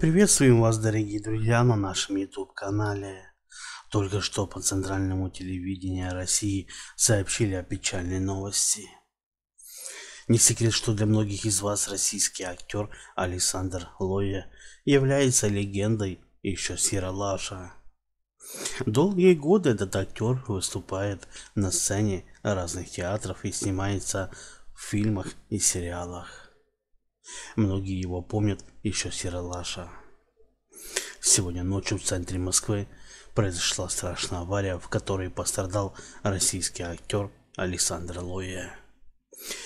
Приветствуем вас, дорогие друзья, на нашем YouTube-канале. Только что по Центральному телевидению России сообщили о печальной новости. Не секрет, что для многих из вас российский актер Александр Лоя является легендой еще Сиралаша. Долгие годы этот актер выступает на сцене разных театров и снимается в фильмах и сериалах. Многие его помнят еще Сералаша. Сегодня ночью в центре Москвы произошла страшная авария, в которой пострадал российский актер Александр Лоя.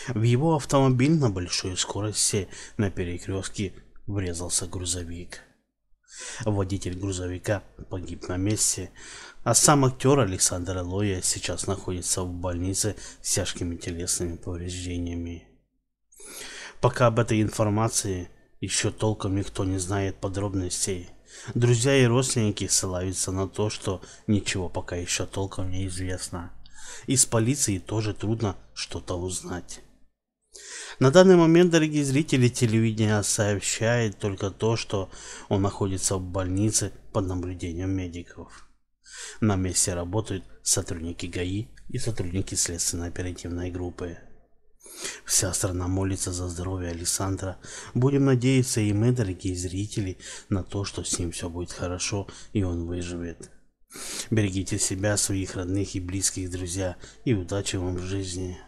В его автомобиль на большой скорости на перекрестке врезался грузовик. Водитель грузовика погиб на месте, а сам актер Александр Лоя сейчас находится в больнице с тяжкими телесными повреждениями. Пока об этой информации еще толком никто не знает подробностей. Друзья и родственники ссылаются на то, что ничего пока еще толком не известно. Из полиции тоже трудно что-то узнать. На данный момент, дорогие зрители, телевидение сообщает только то, что он находится в больнице под наблюдением медиков. На месте работают сотрудники ГАИ и сотрудники следственно-оперативной группы. Вся страна молится за здоровье Александра. Будем надеяться и мы, дорогие зрители, на то, что с ним все будет хорошо и он выживет. Берегите себя, своих родных и близких, друзья, и удачи вам в жизни.